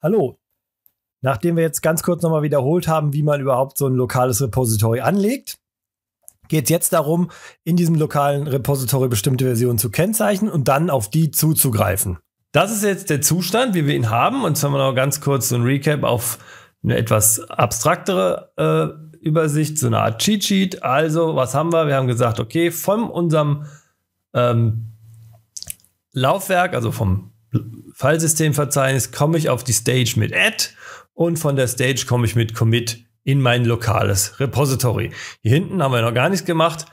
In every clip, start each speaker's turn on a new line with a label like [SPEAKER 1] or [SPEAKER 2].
[SPEAKER 1] Hallo. Nachdem wir jetzt ganz kurz nochmal wiederholt haben, wie man überhaupt so ein lokales Repository anlegt, geht es jetzt darum, in diesem lokalen Repository bestimmte Versionen zu kennzeichnen und dann auf die zuzugreifen. Das ist jetzt der Zustand, wie wir ihn haben. Und jetzt haben wir noch ganz kurz so ein Recap auf eine etwas abstraktere äh, Übersicht, so eine Art Cheat Sheet. Also, was haben wir? Wir haben gesagt, okay, von unserem ähm, Laufwerk, also vom Fallsystemverzeichnis komme ich auf die Stage mit Add und von der Stage komme ich mit Commit in mein lokales Repository. Hier hinten haben wir noch gar nichts gemacht.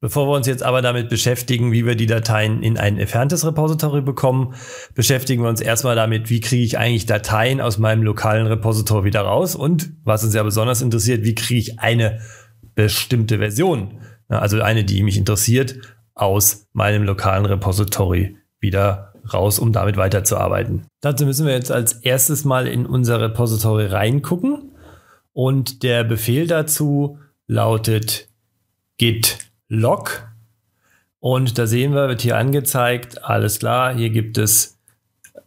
[SPEAKER 1] Bevor wir uns jetzt aber damit beschäftigen, wie wir die Dateien in ein entferntes Repository bekommen, beschäftigen wir uns erstmal damit, wie kriege ich eigentlich Dateien aus meinem lokalen Repository wieder raus und was uns ja besonders interessiert, wie kriege ich eine bestimmte Version, also eine, die mich interessiert, aus meinem lokalen Repository wieder raus, um damit weiterzuarbeiten. Dazu müssen wir jetzt als erstes mal in unser Repository reingucken. Und der Befehl dazu lautet git log. Und da sehen wir, wird hier angezeigt, alles klar, hier gibt es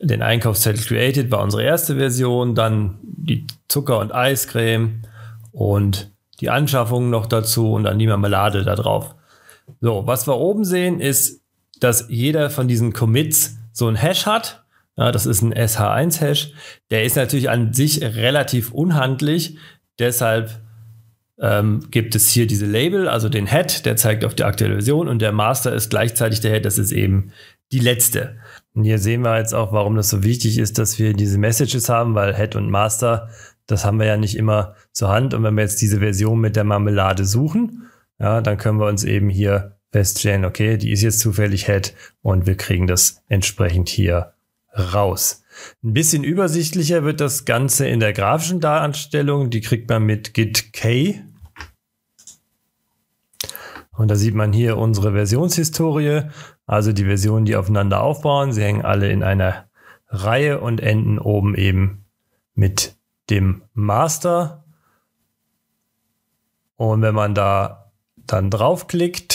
[SPEAKER 1] den Einkaufszettel created, war unsere erste Version, dann die Zucker- und Eiscreme und die Anschaffungen noch dazu und dann die Marmelade da drauf. So, was wir oben sehen, ist, dass jeder von diesen Commits so ein Hash hat, ja, das ist ein SH1-Hash, der ist natürlich an sich relativ unhandlich. Deshalb ähm, gibt es hier diese Label, also den Head, der zeigt auf die aktuelle Version und der Master ist gleichzeitig der Head, das ist eben die letzte. Und hier sehen wir jetzt auch, warum das so wichtig ist, dass wir diese Messages haben, weil Head und Master, das haben wir ja nicht immer zur Hand. Und wenn wir jetzt diese Version mit der Marmelade suchen, ja, dann können wir uns eben hier feststellen, okay, die ist jetzt zufällig Head und wir kriegen das entsprechend hier raus. Ein bisschen übersichtlicher wird das Ganze in der grafischen Darstellung. Die kriegt man mit git k. Und da sieht man hier unsere Versionshistorie, also die Versionen, die aufeinander aufbauen. Sie hängen alle in einer Reihe und enden oben eben mit dem Master. Und wenn man da dann draufklickt,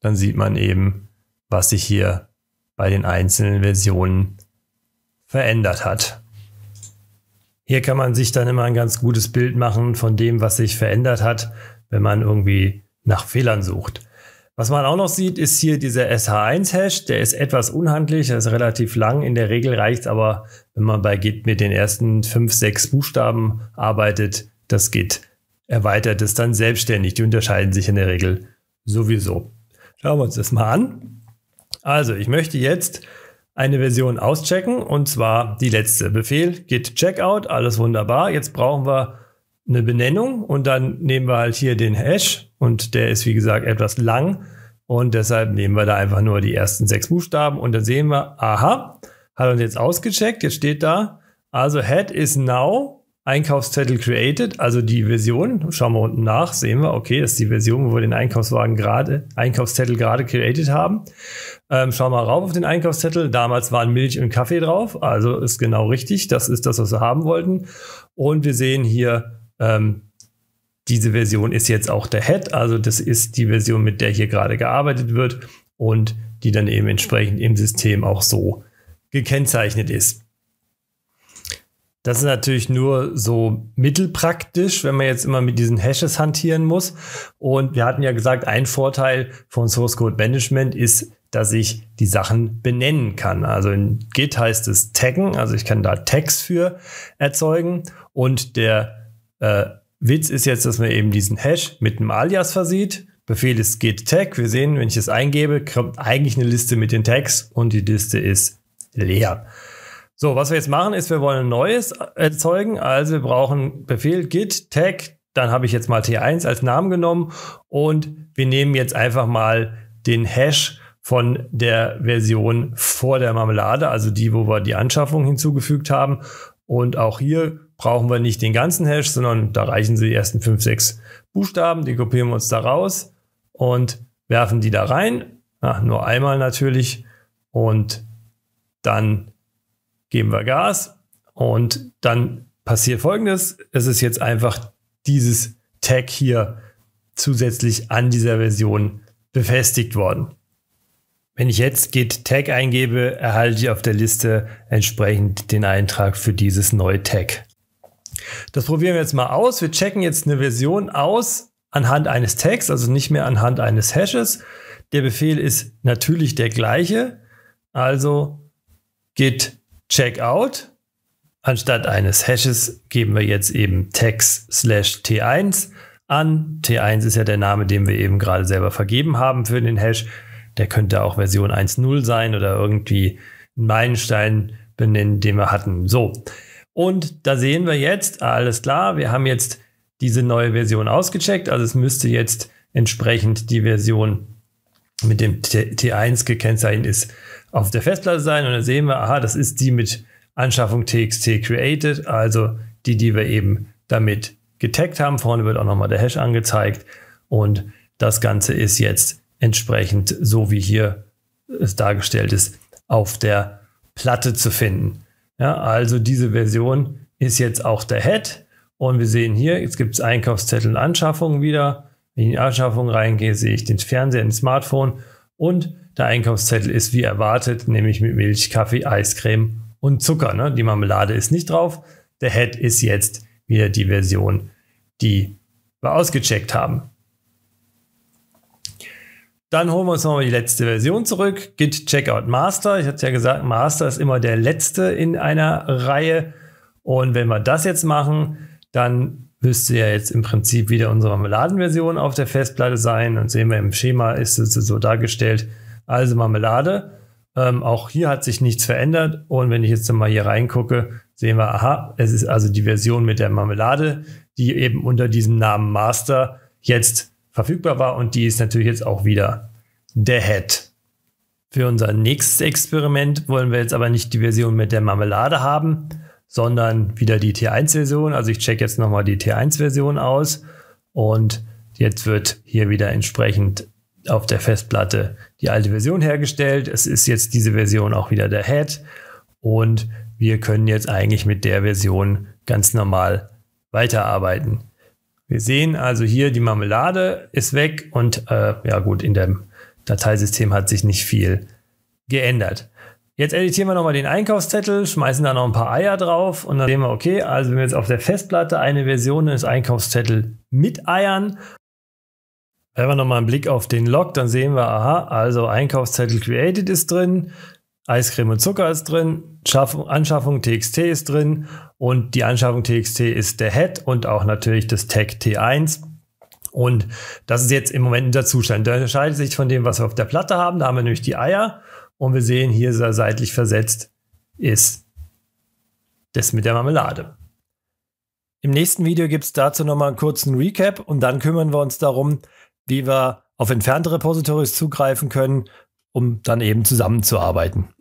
[SPEAKER 1] dann sieht man eben, was sich hier bei den einzelnen Versionen verändert hat. Hier kann man sich dann immer ein ganz gutes Bild machen von dem, was sich verändert hat, wenn man irgendwie nach Fehlern sucht. Was man auch noch sieht, ist hier dieser SH1-Hash. Der ist etwas unhandlich, der ist relativ lang. In der Regel reicht es aber, wenn man bei Git mit den ersten fünf, sechs Buchstaben arbeitet, das Git erweitert es dann selbstständig. Die unterscheiden sich in der Regel sowieso. Schauen wir uns das mal an. Also, ich möchte jetzt eine Version auschecken und zwar die letzte. Befehl git checkout, alles wunderbar. Jetzt brauchen wir eine Benennung und dann nehmen wir halt hier den Hash und der ist wie gesagt etwas lang und deshalb nehmen wir da einfach nur die ersten sechs Buchstaben und dann sehen wir, aha, hat uns jetzt ausgecheckt, jetzt steht da, also head is now Einkaufszettel created, also die Version. Schauen wir unten nach, sehen wir, okay, das ist die Version, wo wir den Einkaufswagen gerade, Einkaufszettel gerade created haben. Ähm, schauen wir rauf auf den Einkaufszettel. Damals waren Milch und Kaffee drauf, also ist genau richtig. Das ist das, was wir haben wollten. Und wir sehen hier, ähm, diese Version ist jetzt auch der Head, also das ist die Version, mit der hier gerade gearbeitet wird und die dann eben entsprechend im System auch so gekennzeichnet ist. Das ist natürlich nur so mittelpraktisch, wenn man jetzt immer mit diesen Hashes hantieren muss. Und wir hatten ja gesagt, ein Vorteil von Source Code Management ist, dass ich die Sachen benennen kann. Also in Git heißt es taggen, also ich kann da Tags für erzeugen. Und der äh, Witz ist jetzt, dass man eben diesen Hash mit einem Alias versieht. Befehl ist git tag. Wir sehen, wenn ich es eingebe, kommt eigentlich eine Liste mit den Tags und die Liste ist leer. So, was wir jetzt machen, ist, wir wollen Neues äh, erzeugen. Also wir brauchen Befehl git tag, dann habe ich jetzt mal T1 als Namen genommen und wir nehmen jetzt einfach mal den Hash von der Version vor der Marmelade, also die, wo wir die Anschaffung hinzugefügt haben. Und auch hier brauchen wir nicht den ganzen Hash, sondern da reichen sie die ersten 5, 6 Buchstaben, die kopieren wir uns da raus und werfen die da rein. Ach, nur einmal natürlich. Und dann geben wir Gas und dann passiert folgendes. Es ist jetzt einfach dieses Tag hier zusätzlich an dieser Version befestigt worden. Wenn ich jetzt Git Tag eingebe, erhalte ich auf der Liste entsprechend den Eintrag für dieses neue Tag. Das probieren wir jetzt mal aus. Wir checken jetzt eine Version aus anhand eines Tags, also nicht mehr anhand eines Hashes. Der Befehl ist natürlich der gleiche. Also git Checkout. Anstatt eines Hashes geben wir jetzt eben Text slash t1 an. T1 ist ja der Name, den wir eben gerade selber vergeben haben für den Hash. Der könnte auch Version 1.0 sein oder irgendwie einen Meilenstein benennen, den wir hatten. So. Und da sehen wir jetzt, alles klar, wir haben jetzt diese neue Version ausgecheckt. Also es müsste jetzt entsprechend die Version mit dem T1 gekennzeichnet ist, auf der Festplatte sein und dann sehen wir, aha, das ist die mit Anschaffung TXT created, also die, die wir eben damit getaggt haben. Vorne wird auch nochmal der Hash angezeigt und das Ganze ist jetzt entsprechend, so wie hier es dargestellt ist, auf der Platte zu finden. Ja, also diese Version ist jetzt auch der Head und wir sehen hier, jetzt gibt es Einkaufszettel und Anschaffungen wieder. Wenn ich in die Anschaffung reingehe, sehe ich den Fernseher, den Smartphone und der Einkaufszettel ist wie erwartet, nämlich mit Milch, Kaffee, Eiscreme und Zucker. Ne? Die Marmelade ist nicht drauf. Der Head ist jetzt wieder die Version, die wir ausgecheckt haben. Dann holen wir uns nochmal die letzte Version zurück. Git Checkout Master. Ich hatte ja gesagt, Master ist immer der letzte in einer Reihe. Und wenn wir das jetzt machen, dann müsste ja jetzt im Prinzip wieder unsere Marmeladenversion auf der Festplatte sein. Und sehen wir im Schema ist es so dargestellt. Also Marmelade. Ähm, auch hier hat sich nichts verändert. Und wenn ich jetzt mal hier reingucke, sehen wir, aha, es ist also die Version mit der Marmelade, die eben unter diesem Namen Master jetzt verfügbar war. Und die ist natürlich jetzt auch wieder der Head. Für unser nächstes Experiment wollen wir jetzt aber nicht die Version mit der Marmelade haben, sondern wieder die T1-Version. Also ich check jetzt nochmal die T1-Version aus und jetzt wird hier wieder entsprechend auf der Festplatte die alte Version hergestellt. Es ist jetzt diese Version auch wieder der Head und wir können jetzt eigentlich mit der Version ganz normal weiterarbeiten. Wir sehen also hier, die Marmelade ist weg und äh, ja gut, in dem Dateisystem hat sich nicht viel geändert. Jetzt editieren wir nochmal den Einkaufszettel, schmeißen da noch ein paar Eier drauf und dann sehen wir, okay, also wenn wir jetzt auf der Festplatte eine Version des Einkaufszettel mit Eiern, wenn wir nochmal einen Blick auf den Log, dann sehen wir, aha, also Einkaufszettel created ist drin, Eiscreme und Zucker ist drin, Schaffung, Anschaffung TXT ist drin und die Anschaffung TXT ist der Head und auch natürlich das Tag T1. Und das ist jetzt im Moment unser Zustand. Der unterscheidet sich von dem, was wir auf der Platte haben. Da haben wir nämlich die Eier und wir sehen hier seitlich versetzt ist das mit der Marmelade. Im nächsten Video gibt es dazu nochmal einen kurzen Recap und dann kümmern wir uns darum, wie wir auf entfernte Repositories zugreifen können, um dann eben zusammenzuarbeiten.